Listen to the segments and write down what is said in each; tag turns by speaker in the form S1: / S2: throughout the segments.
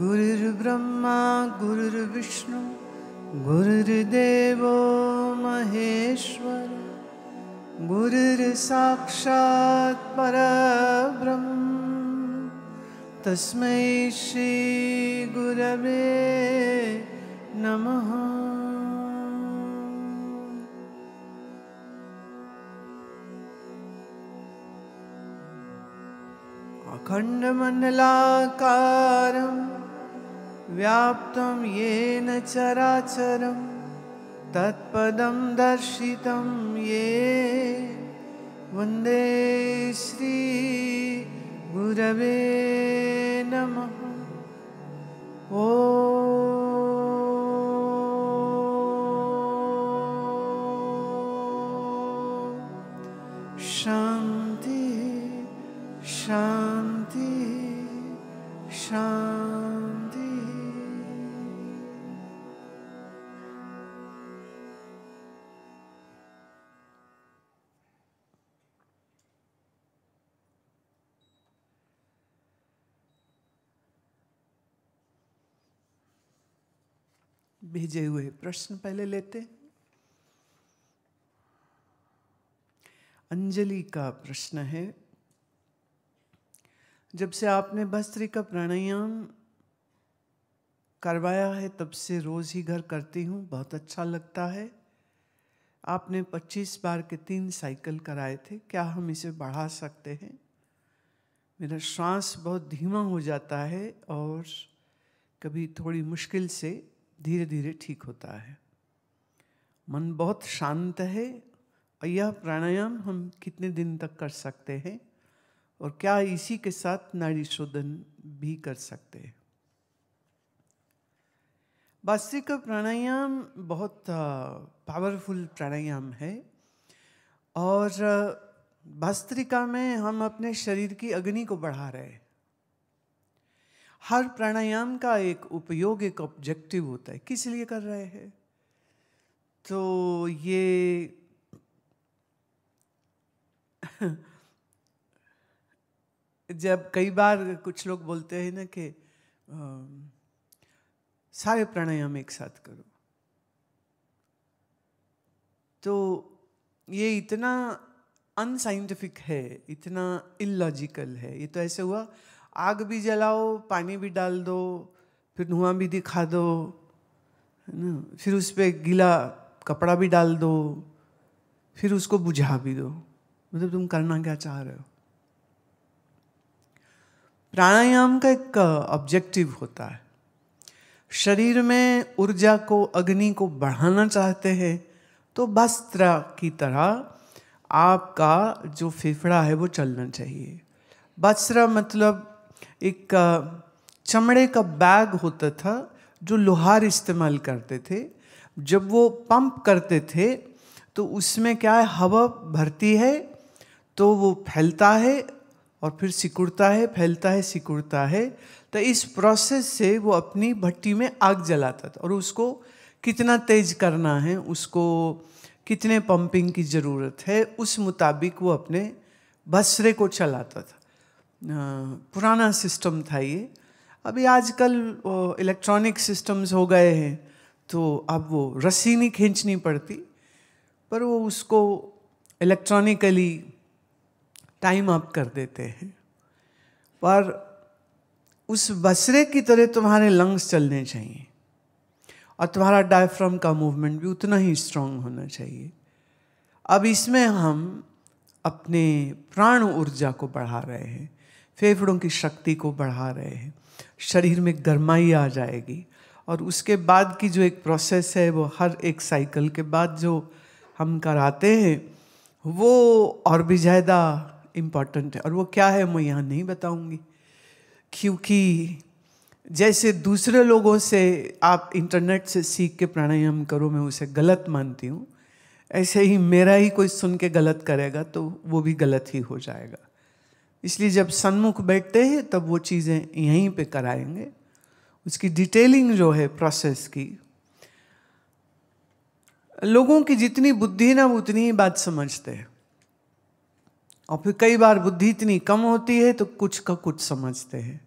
S1: गुरुर्ब्रह्मा गुरुर्विष्णु गुरुर्देवो महेश्वर गुरुर् साक्षात् परब्रह्म तस्मै श्रीगुरवे नमः अखण्डमण्डलाकारम् व्याप्तं येन चराचरं तत्पदं दर्शितं ये वन्दे श्रीगुरवे नमः भेजे हुए प्रश्न पहले लेते अंजलि का प्रश्न है जब से आपने भस्त्री का प्राणायाम करवाया है तब से रोज़ ही घर करती हूँ बहुत अच्छा लगता है आपने 25 बार के तीन साइकिल कराए थे क्या हम इसे बढ़ा सकते हैं मेरा श्वास बहुत धीमा हो जाता है और कभी थोड़ी मुश्किल से धीरे धीरे ठीक होता है मन बहुत शांत है और यह प्राणायाम हम कितने दिन तक कर सकते हैं और क्या इसी के साथ नाड़ी शोधन भी कर सकते हैं वास्तविक प्राणायाम बहुत पावरफुल प्राणायाम है और वास्तविका में हम अपने शरीर की अग्नि को बढ़ा रहे हैं हर प्राणायाम का एक उपयोग एक ऑब्जेक्टिव होता है किस लिए कर रहे हैं तो ये जब कई बार कुछ लोग बोलते हैं ना कि सारे प्राणायाम एक साथ करो तो ये इतना अनसाइंटिफिक है इतना इलॉजिकल है ये तो ऐसे हुआ आग भी जलाओ पानी भी डाल दो फिर धुआं भी दिखा दो है ना फिर उस पर गीला कपड़ा भी डाल दो फिर उसको बुझा भी दो मतलब तुम करना क्या चाह रहे हो प्राणायाम का एक ऑब्जेक्टिव होता है शरीर में ऊर्जा को अग्नि को बढ़ाना चाहते हैं तो वस्त्र की तरह आपका जो फेफड़ा है वो चलना चाहिए वस्त्र मतलब एक चमड़े का बैग होता था जो लोहार इस्तेमाल करते थे जब वो पंप करते थे तो उसमें क्या है हवा भरती है तो वो फैलता है और फिर सिकुड़ता है फैलता है सिकुड़ता है तो इस प्रोसेस से वो अपनी भट्टी में आग जलाता था और उसको कितना तेज करना है उसको कितने पंपिंग की ज़रूरत है उस मुताबिक वो अपने बसरे को चलाता था पुराना सिस्टम था ये अभी आजकल इलेक्ट्रॉनिक सिस्टम्स हो गए हैं तो अब वो रस्सी नहीं खींचनी पड़ती पर वो उसको इलेक्ट्रॉनिकली टाइम अप कर देते हैं पर उस बसरे की तरह तुम्हारे लंग्स चलने चाहिए और तुम्हारा डायफ्राम का मूवमेंट भी उतना ही स्ट्रांग होना चाहिए अब इसमें हम अपने प्राण ऊर्जा को बढ़ा रहे हैं फेफड़ों की शक्ति को बढ़ा रहे हैं शरीर में गर्माई आ जाएगी और उसके बाद की जो एक प्रोसेस है वो हर एक साइकिल के बाद जो हम कराते हैं वो और भी ज़्यादा इम्पॉर्टेंट है और वो क्या है मैं यहाँ नहीं बताऊँगी क्योंकि जैसे दूसरे लोगों से आप इंटरनेट से सीख के प्राणायाम करो मैं उसे गलत मानती हूँ ऐसे ही मेरा ही कोई सुन के गलत करेगा तो वो भी गलत ही हो जाएगा इसलिए जब सन्मुख बैठते हैं तब वो चीज़ें यहीं पे कराएंगे उसकी डिटेलिंग जो है प्रोसेस की लोगों की जितनी बुद्धि ना उतनी ही बात समझते हैं और फिर कई बार बुद्धि इतनी कम होती है तो कुछ का कुछ समझते हैं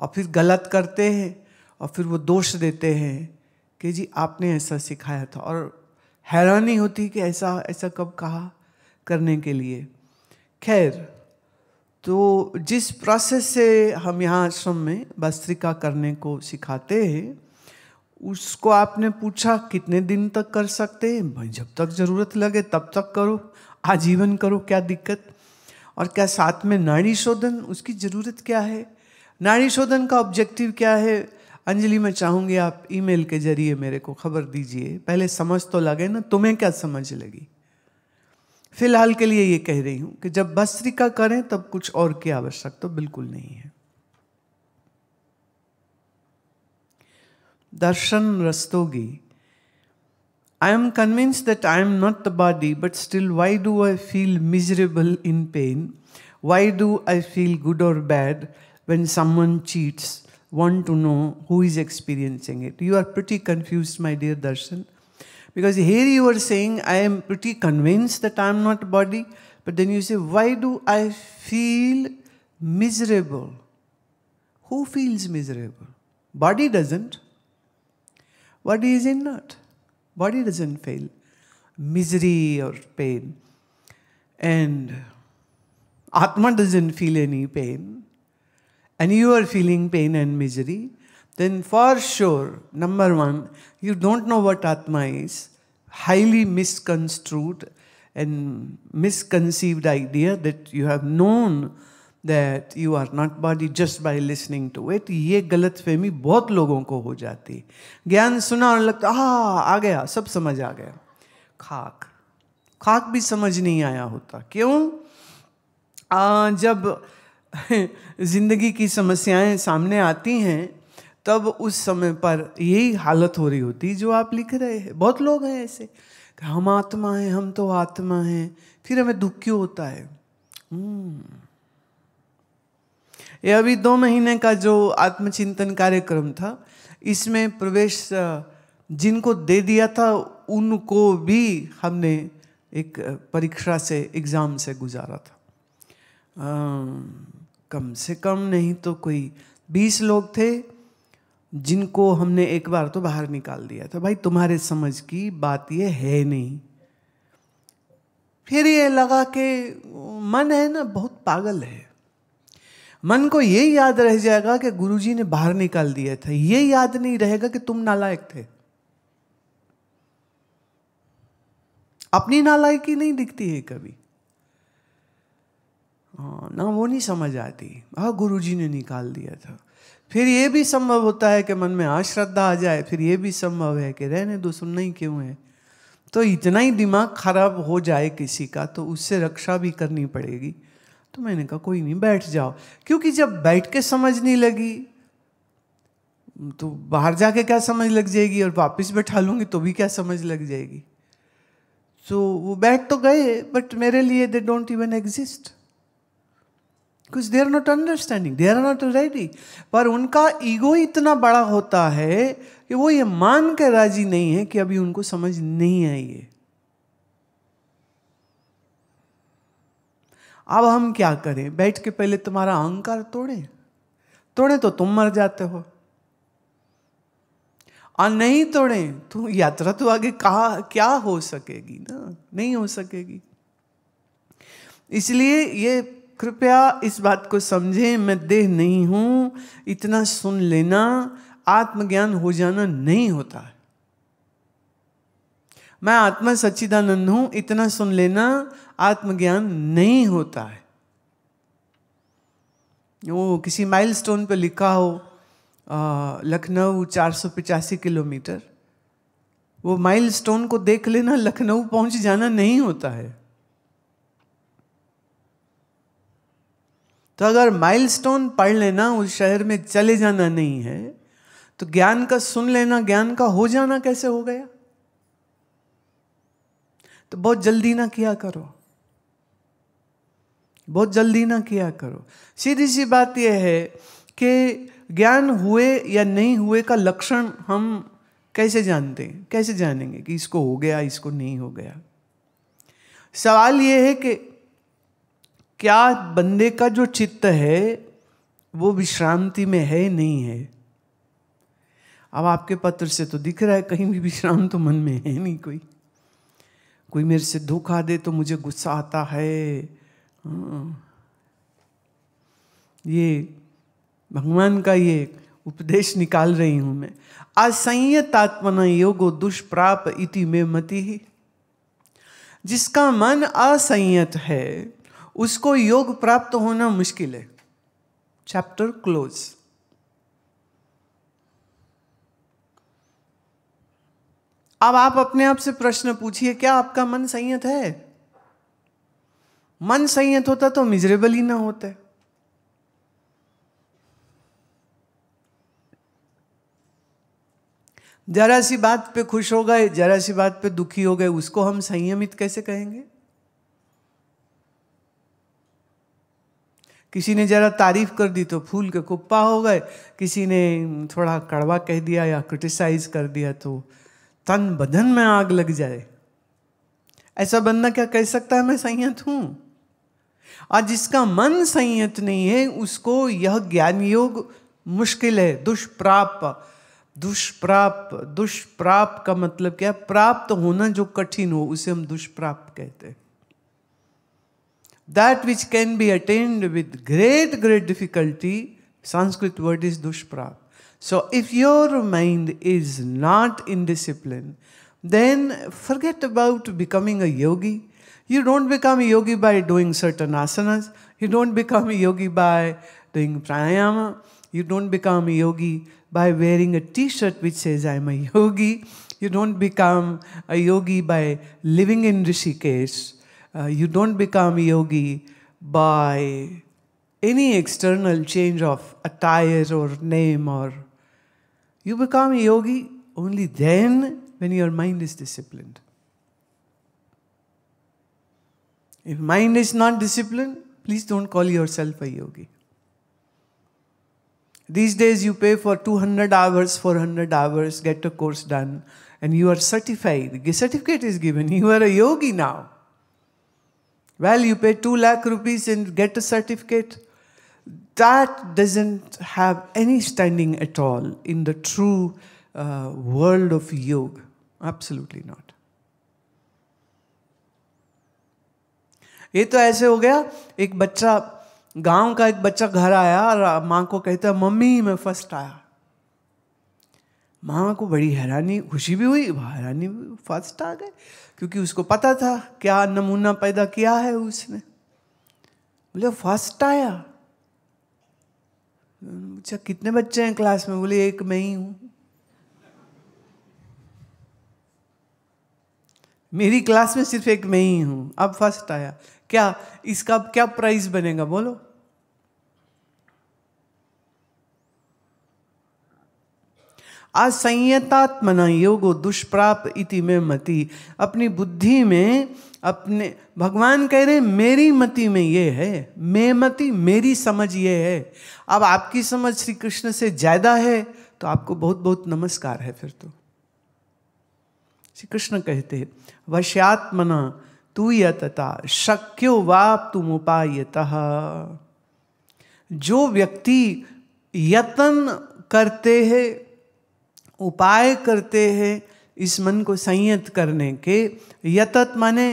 S1: और फिर गलत करते हैं और फिर वो दोष देते हैं कि जी आपने ऐसा सिखाया था और हैरानी होती कि ऐसा ऐसा कब कहा करने के लिए खैर तो जिस प्रोसेस से हम यहाँ आश्रम में भस्त्रिका करने को सिखाते हैं उसको आपने पूछा कितने दिन तक कर सकते हैं भाई जब तक ज़रूरत लगे तब तक करो आजीवन करो क्या दिक्कत और क्या साथ में नाड़ी शोधन उसकी ज़रूरत क्या है नाड़ी शोधन का ऑब्जेक्टिव क्या है अंजलि मैं चाहूँगी आप ईमेल के जरिए मेरे को खबर दीजिए पहले समझ तो लगे ना तुम्हें क्या समझ लगी फिलहाल के लिए ये कह रही हूं कि जब भस्त्रिका करें तब कुछ और की आवश्यकता तो बिल्कुल नहीं है Darshan Rastogi I am convince that I am not the body but still why do I feel miserable in pain why do I feel good or bad when someone cheats want to know who is experiencing it you are pretty confuse my dear Darshan Because here you are saying, I am pretty convinced that I am not body, but then you say, why do I feel miserable? Who feels miserable? Body doesn't. Body is inert. Body doesn't feel misery or pain. And Atma doesn't feel any pain. And you are feeling pain and misery. then for sure, number one, you don't know what Atma is, highly misconstrued and misconceived idea that you have known that you are not body just by listening to it. ये गलत फहमी बहुत लोगों को हो जाती ज्ञान सुना और लगता हाँ आ गया सब समझ आ गया खाक खाक भी समझ नहीं आया होता क्यों आ, जब जिंदगी की समस्याएं सामने आती हैं तब उस समय पर यही हालत हो रही होती जो आप लिख रहे हैं बहुत लोग हैं ऐसे हम आत्मा हैं हम तो आत्मा हैं फिर हमें दुख क्यों होता है हम्म। ये अभी दो महीने का जो आत्मचिंतन कार्यक्रम था इसमें प्रवेश जिनको दे दिया था उनको भी हमने एक परीक्षा से एग्ज़ाम से गुजारा था आ, कम से कम नहीं तो कोई बीस लोग थे जिनको हमने एक बार तो बाहर निकाल दिया था भाई तुम्हारे समझ की बात ये है नहीं फिर ये लगा कि मन है ना बहुत पागल है मन को ये याद रह जाएगा कि गुरुजी ने बाहर निकाल दिया था ये याद नहीं रहेगा कि तुम नालायक थे अपनी नालायकी नहीं दिखती है कभी हाँ, ना वो नहीं समझ आती हाँ गुरुजी ने निकाल दिया था फिर ये भी संभव होता है कि मन में अश्रद्धा आ जाए फिर ये भी संभव है कि रहने दो सुन नहीं क्यों है तो इतना ही दिमाग खराब हो जाए किसी का तो उससे रक्षा भी करनी पड़ेगी तो मैंने कहा कोई नहीं बैठ जाओ क्योंकि जब बैठ के समझने लगी तो बाहर जाके क्या समझ लग जाएगी और वापस बैठा लूँगी तो भी क्या समझ लग जाएगी तो so, वो बैठ तो गए बट मेरे लिए they don't even exist because they are not understanding they are not ready पर उनका ईगो इतना बड़ा होता है कि वो ये मान कर राजी नहीं है कि अभी उनको समझ नहीं आई है अब हम क्या करें बैठ के पहले तुम्हारा अहंकार तोड़े तोड़े तो तुम मर जाते हो और नहीं तोड़े तो यात्रा तो आगे कहा क्या हो सकेगी ना नहीं हो सकेगी इसलिए ये कृपया इस बात को समझें मैं देह नहीं हूँ इतना सुन लेना आत्मज्ञान हो जाना नहीं होता है मैं आत्मा सच्चिदानंद हूँ इतना सुन लेना आत्मज्ञान नहीं होता है वो किसी माइलस्टोन पे लिखा हो लखनऊ चार सौ पिचासी किलोमीटर वो माइलस्टोन को देख लेना लखनऊ पहुंच जाना नहीं होता है तो अगर माइलस्टोन पढ़ लेना उस शहर में चले जाना नहीं है तो ज्ञान का सुन लेना ज्ञान का हो जाना कैसे हो गया तो बहुत जल्दी ना किया करो बहुत जल्दी ना किया करो सीधी सी बात यह है कि ज्ञान हुए या नहीं हुए का लक्षण हम कैसे जानते हैं कैसे जानेंगे कि इसको हो गया इसको नहीं हो गया सवाल यह है कि क्या बंदे का जो चित्त है वो विश्रांति में है नहीं है अब आपके पत्र से तो दिख रहा है कहीं भी विश्राम तो मन में है नहीं कोई कोई मेरे से धोखा दे तो मुझे गुस्सा आता है हाँ। ये भगवान का ये उपदेश निकाल रही हूं मैं असंयतात्मना योगो दुष्प्राप इति में मति ही जिसका मन असंयत है उसको योग प्राप्त होना मुश्किल है चैप्टर क्लोज अब आप अपने आप से प्रश्न पूछिए क्या आपका मन संयत है मन संयत होता तो मिजरेबल ही ना होते जरा सी बात पे खुश हो गए जरा सी बात पे दुखी हो गए उसको हम संयमित कैसे कहेंगे किसी ने ज़रा तारीफ कर दी तो फूल के कुप्पा हो गए किसी ने थोड़ा कड़वा कह दिया या क्रिटिसाइज कर दिया तो तन बदन में आग लग जाए ऐसा बंदा क्या कह सकता है मैं संयत हूं और जिसका मन संयत नहीं है उसको यह ज्ञान योग मुश्किल है दुष्प्राप दुष्प्राप दुष्प्राप का मतलब क्या प्राप्त होना जो कठिन हो उसे हम दुष्प्राप कहते हैं that which can be attained with great, great difficulty, Sanskrit word is dushprap. So if your mind is not in discipline, then forget about becoming a yogi. You don't become a yogi by doing certain asanas. You don't become a yogi by doing pranayama. You don't become a yogi by wearing a t shirt which says, I'm a yogi. You don't become a yogi by living in Rishikesh. Uh, you don't become yogi by any external change of attire or name or you become a yogi only then when your mind is disciplined. If mind is not disciplined, please don't call yourself a yogi. These days you pay for 200 hours, 400 hours, get a course done, and you are certified. The certificate is given. You are a yogi now. Well, you pay 2 lakh rupees and get a certificate. That doesn't have any standing at all in the true uh, world of yoga. Absolutely not. ये तो ऐसे हो गया एक बच्चा गांव का एक बच्चा घर आया और माँ को कहता मम्मी मैं फर्स्ट आया माँ को बड़ी हैरानी खुशी भी हुई हैरानी भी फर्स्ट आ गए क्योंकि उसको पता था क्या नमूना पैदा किया है उसने बोले फर्स्ट आया अच्छा कितने बच्चे हैं क्लास में बोले एक मैं ही हूं मेरी क्लास में सिर्फ एक मैं ही हूं अब फर्स्ट आया क्या इसका क्या प्राइस बनेगा बोलो असंयतात्मना योगो दुष्प्राप इति में मति अपनी बुद्धि में अपने भगवान कह रहे मेरी मति में ये है मे मति मेरी समझ ये है अब आपकी समझ श्री कृष्ण से ज़्यादा है तो आपको बहुत बहुत नमस्कार है फिर तो श्री कृष्ण कहते वश्यात्मना तू यतता शक्यो वाप तुम उपायत जो व्यक्ति यतन करते हैं उपाय करते हैं इस मन को संयत करने के यतत माने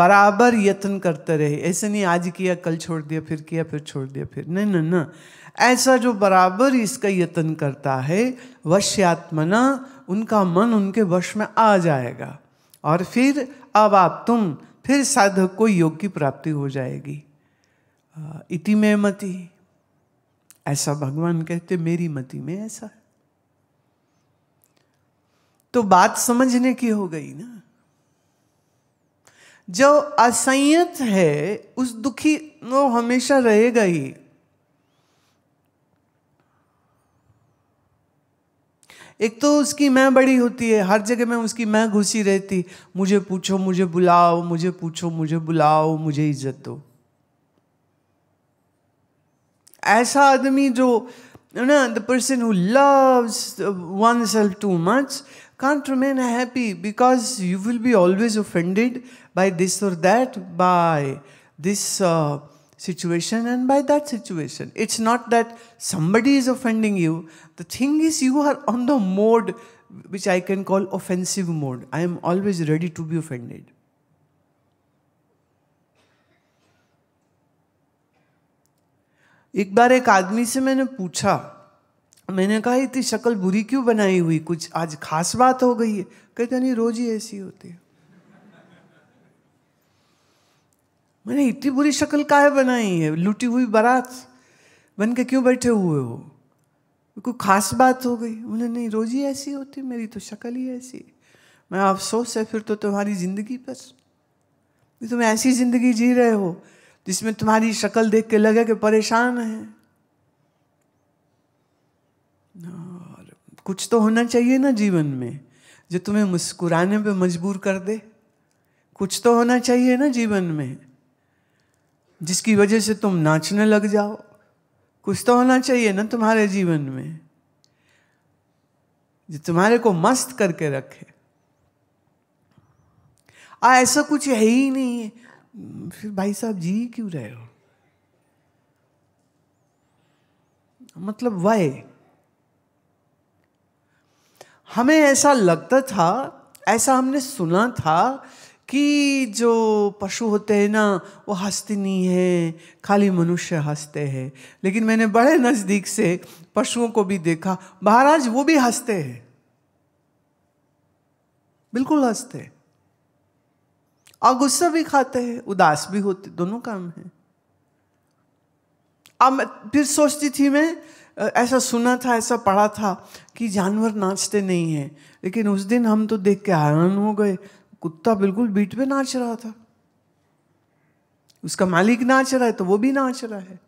S1: बराबर यत्न करते रहे ऐसे नहीं आज किया कल छोड़ दिया फिर किया फिर छोड़ दिया फिर नहीं ना ना ऐसा जो बराबर इसका यत्न करता है वश्यात्मना उनका मन उनके वश में आ जाएगा और फिर अब आप तुम फिर साधक को योग की प्राप्ति हो जाएगी इति में मती ऐसा भगवान कहते मेरी मति में ऐसा है तो बात समझने की हो गई ना जो असंयत है उस दुखी वो हमेशा रहेगा ही एक तो उसकी मैं बड़ी होती है हर जगह में उसकी मैं घुसी रहती मुझे पूछो मुझे बुलाओ मुझे पूछो मुझे बुलाओ मुझे इज्जत दो ऐसा आदमी जो ना the person who loves oneself too much can't remain happy because you will be always offended by this or that, by this uh, situation and by that situation. It's not that somebody is offending you. The thing is, you are on the mode which I can call offensive mode. I am always ready to be offended. एक बार एक आदमी से मैंने पूछा मैंने कहा इतनी शक्ल बुरी क्यों बनाई हुई कुछ आज खास बात हो गई है कहते नहीं रोज ही ऐसी होती है मैंने इतनी बुरी शक्ल काहे बनाई है लूटी हुई बारात बन के क्यों बैठे हुए हो कोई खास बात हो गई बोले नहीं रोज ही ऐसी होती मेरी तो शक्ल ही ऐसी मैं अफसोस है फिर तो तुम्हारी जिंदगी पर तुम तो ऐसी जिंदगी जी रहे हो जिसमें तुम्हारी शक्ल देख के लगे कि परेशान है और हाँ, कुछ तो होना चाहिए ना जीवन में जो तुम्हें मुस्कुराने पे मजबूर कर दे कुछ तो होना चाहिए ना जीवन में जिसकी वजह से तुम नाचने लग जाओ कुछ तो होना चाहिए ना तुम्हारे जीवन में जो तुम्हारे को मस्त करके रखे आ ऐसा कुछ है ही नहीं है फिर भाई साहब जी क्यों रहे हो मतलब वाई हमें ऐसा लगता था ऐसा हमने सुना था कि जो पशु होते हैं ना वो हंसते नहीं है खाली मनुष्य हंसते हैं लेकिन मैंने बड़े नज़दीक से पशुओं को भी देखा महाराज वो भी हंसते हैं बिल्कुल हंसते हैं और गुस्सा भी खाते हैं उदास भी होते दोनों काम है अब फिर सोचती थी मैं ऐसा सुना था ऐसा पढ़ा था कि जानवर नाचते नहीं हैं लेकिन उस दिन हम तो देख के हैरान हो गए कुत्ता बिल्कुल बीट पे नाच रहा था उसका मालिक नाच रहा है तो वो भी नाच रहा है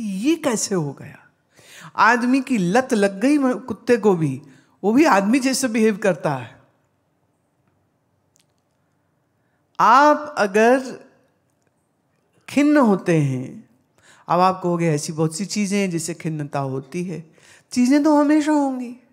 S1: ये कैसे हो गया आदमी की लत लग गई कुत्ते को भी वो भी आदमी जैसे बिहेव करता है आप अगर खिन्न होते हैं अब आप कहोगे ऐसी बहुत सी चीज़ें हैं जिससे खिन्नता होती है चीज़ें तो हमेशा होंगी